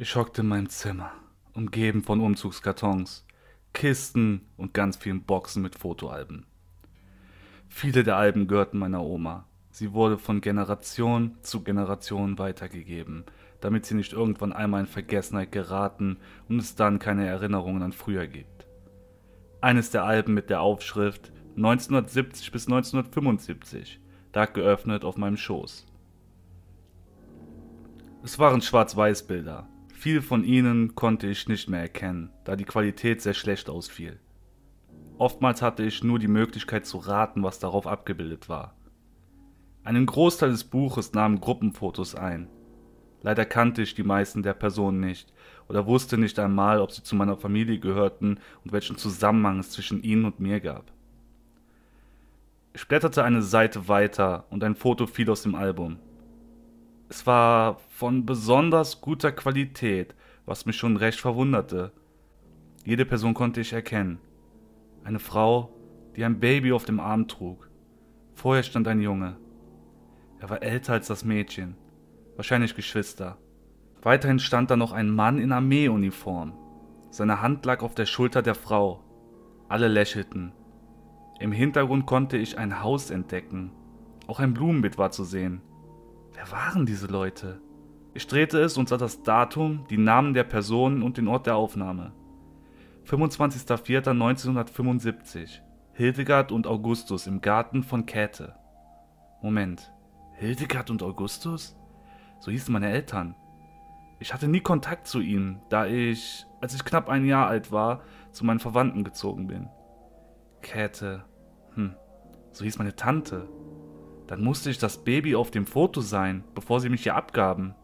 Ich hockte in meinem Zimmer, umgeben von Umzugskartons, Kisten und ganz vielen Boxen mit Fotoalben. Viele der Alben gehörten meiner Oma. Sie wurde von Generation zu Generation weitergegeben, damit sie nicht irgendwann einmal in Vergessenheit geraten und es dann keine Erinnerungen an früher gibt. Eines der Alben mit der Aufschrift 1970 bis 1975 lag geöffnet auf meinem Schoß. Es waren Schwarz-Weiß-Bilder, Viele von ihnen konnte ich nicht mehr erkennen, da die Qualität sehr schlecht ausfiel. Oftmals hatte ich nur die Möglichkeit zu raten, was darauf abgebildet war. Einen Großteil des Buches nahmen Gruppenfotos ein. Leider kannte ich die meisten der Personen nicht oder wusste nicht einmal, ob sie zu meiner Familie gehörten und welchen Zusammenhang es zwischen ihnen und mir gab. Ich blätterte eine Seite weiter und ein Foto fiel aus dem Album. Es war von besonders guter Qualität, was mich schon recht verwunderte. Jede Person konnte ich erkennen. Eine Frau, die ein Baby auf dem Arm trug. Vorher stand ein Junge. Er war älter als das Mädchen, wahrscheinlich Geschwister. Weiterhin stand da noch ein Mann in Armeeuniform. Seine Hand lag auf der Schulter der Frau. Alle lächelten. Im Hintergrund konnte ich ein Haus entdecken. Auch ein Blumenbeet war zu sehen. Wer waren diese Leute? Ich drehte es und sah das Datum, die Namen der Personen und den Ort der Aufnahme. 25.04.1975. Hildegard und Augustus im Garten von Käthe. Moment. Hildegard und Augustus? So hießen meine Eltern. Ich hatte nie Kontakt zu ihnen, da ich, als ich knapp ein Jahr alt war, zu meinen Verwandten gezogen bin. Käthe. Hm. So hieß meine Tante. Dann musste ich das Baby auf dem Foto sein, bevor sie mich hier abgaben.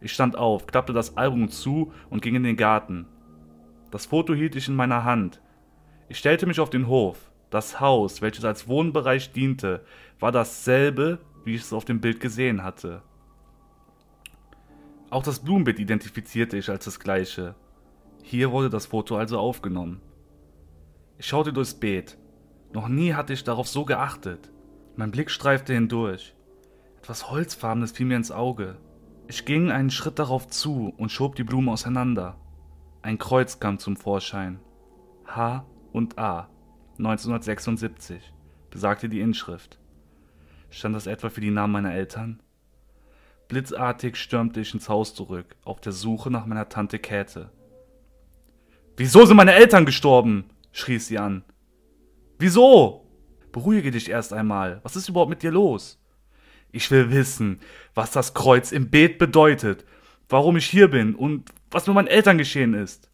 Ich stand auf, klappte das Album zu und ging in den Garten. Das Foto hielt ich in meiner Hand. Ich stellte mich auf den Hof. Das Haus, welches als Wohnbereich diente, war dasselbe, wie ich es auf dem Bild gesehen hatte. Auch das Blumenbeet identifizierte ich als das gleiche. Hier wurde das Foto also aufgenommen. Ich schaute durchs Beet. Noch nie hatte ich darauf so geachtet. Mein Blick streifte hindurch. Etwas Holzfarbenes fiel mir ins Auge. Ich ging einen Schritt darauf zu und schob die Blumen auseinander. Ein Kreuz kam zum Vorschein. H und A, 1976, besagte die Inschrift. Stand das etwa für die Namen meiner Eltern? Blitzartig stürmte ich ins Haus zurück, auf der Suche nach meiner Tante Käthe. Wieso sind meine Eltern gestorben? schrie sie an. Wieso? Beruhige dich erst einmal. Was ist überhaupt mit dir los? Ich will wissen, was das Kreuz im Beet bedeutet, warum ich hier bin und was mit meinen Eltern geschehen ist.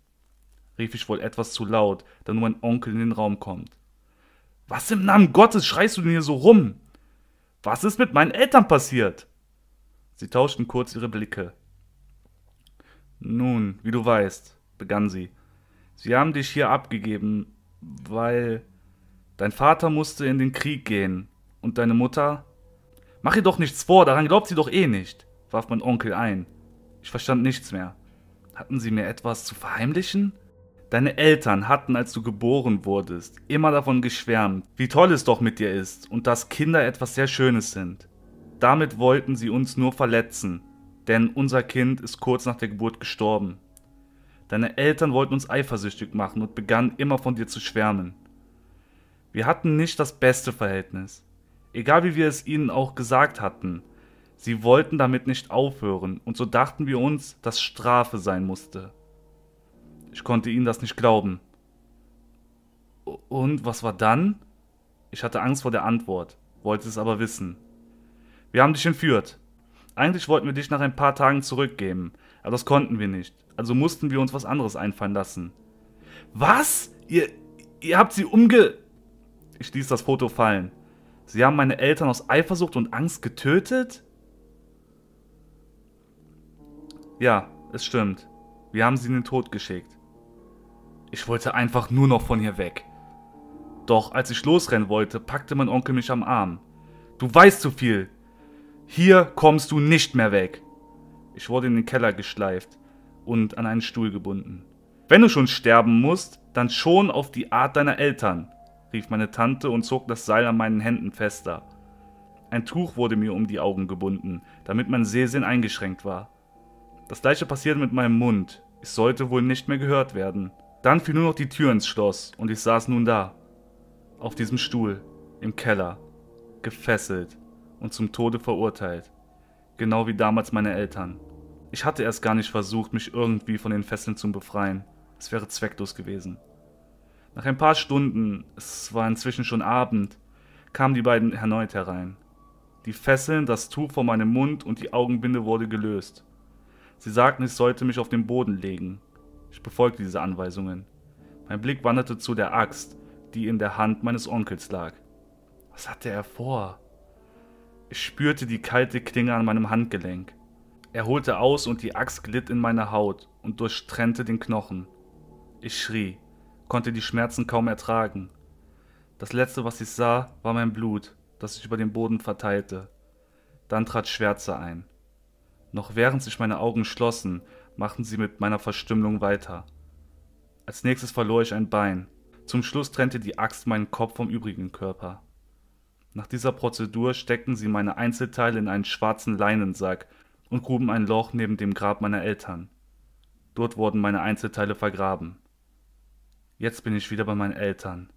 rief ich wohl etwas zu laut, da nur mein Onkel in den Raum kommt. Was im Namen Gottes schreist du denn hier so rum? Was ist mit meinen Eltern passiert? Sie tauschten kurz ihre Blicke. Nun, wie du weißt, begann sie, sie haben dich hier abgegeben, weil Dein Vater musste in den Krieg gehen. Und deine Mutter? Mach ihr doch nichts vor, daran glaubt sie doch eh nicht, warf mein Onkel ein. Ich verstand nichts mehr. Hatten sie mir etwas zu verheimlichen? Deine Eltern hatten, als du geboren wurdest, immer davon geschwärmt, wie toll es doch mit dir ist und dass Kinder etwas sehr Schönes sind. Damit wollten sie uns nur verletzen, denn unser Kind ist kurz nach der Geburt gestorben. Deine Eltern wollten uns eifersüchtig machen und begannen immer von dir zu schwärmen. Wir hatten nicht das beste Verhältnis. Egal wie wir es ihnen auch gesagt hatten, sie wollten damit nicht aufhören, und so dachten wir uns, dass Strafe sein musste. Ich konnte ihnen das nicht glauben. Und was war dann? Ich hatte Angst vor der Antwort, wollte es aber wissen. Wir haben dich entführt. Eigentlich wollten wir dich nach ein paar Tagen zurückgeben, aber das konnten wir nicht. Also mussten wir uns was anderes einfallen lassen. Was? Ihr, ihr habt sie umge... Ich ließ das Foto fallen. Sie haben meine Eltern aus Eifersucht und Angst getötet? Ja, es stimmt. Wir haben sie in den Tod geschickt. Ich wollte einfach nur noch von hier weg. Doch als ich losrennen wollte, packte mein Onkel mich am Arm. Du weißt zu viel. Hier kommst du nicht mehr weg. Ich wurde in den Keller geschleift und an einen Stuhl gebunden. Wenn du schon sterben musst, dann schon auf die Art deiner Eltern rief meine Tante und zog das Seil an meinen Händen fester. Ein Tuch wurde mir um die Augen gebunden, damit mein Sehsinn eingeschränkt war. Das gleiche passierte mit meinem Mund. Ich sollte wohl nicht mehr gehört werden. Dann fiel nur noch die Tür ins Schloss und ich saß nun da. Auf diesem Stuhl, im Keller, gefesselt und zum Tode verurteilt. Genau wie damals meine Eltern. Ich hatte erst gar nicht versucht, mich irgendwie von den Fesseln zu befreien. Es wäre zwecklos gewesen. Nach ein paar Stunden, es war inzwischen schon Abend, kamen die beiden erneut herein. Die Fesseln, das Tuch vor meinem Mund und die Augenbinde wurde gelöst. Sie sagten, ich sollte mich auf den Boden legen. Ich befolgte diese Anweisungen. Mein Blick wanderte zu der Axt, die in der Hand meines Onkels lag. Was hatte er vor? Ich spürte die kalte Klinge an meinem Handgelenk. Er holte aus und die Axt glitt in meine Haut und durchtrennte den Knochen. Ich schrie konnte die Schmerzen kaum ertragen. Das letzte, was ich sah, war mein Blut, das sich über den Boden verteilte. Dann trat Schwärze ein. Noch während sich meine Augen schlossen, machten sie mit meiner Verstümmelung weiter. Als nächstes verlor ich ein Bein. Zum Schluss trennte die Axt meinen Kopf vom übrigen Körper. Nach dieser Prozedur steckten sie meine Einzelteile in einen schwarzen Leinensack und gruben ein Loch neben dem Grab meiner Eltern. Dort wurden meine Einzelteile vergraben. Jetzt bin ich wieder bei meinen Eltern,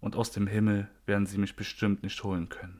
und aus dem Himmel werden sie mich bestimmt nicht holen können.